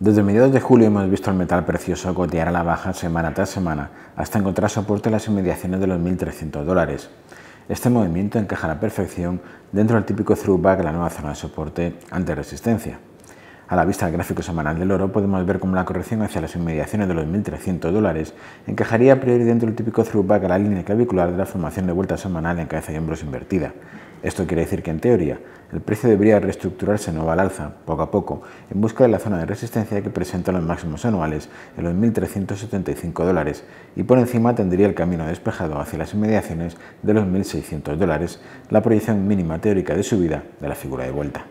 Desde mediados de julio hemos visto el metal precioso gotear a la baja semana tras semana hasta encontrar soporte en las inmediaciones de los 1.300 dólares. Este movimiento encaja a la perfección dentro del típico throughback de la nueva zona de soporte ante resistencia. A la vista del gráfico semanal del oro podemos ver cómo la corrección hacia las inmediaciones de los 1.300 dólares encajaría a priori dentro del típico throughback a la línea clavicular de la formación de vuelta semanal en cabeza y hombros invertida. Esto quiere decir que en teoría el precio debería reestructurarse nuevo al alza, poco a poco, en busca de la zona de resistencia que presenta los máximos anuales en los 1.375 dólares y por encima tendría el camino despejado hacia las inmediaciones de los 1.600 dólares, la proyección mínima teórica de subida de la figura de vuelta.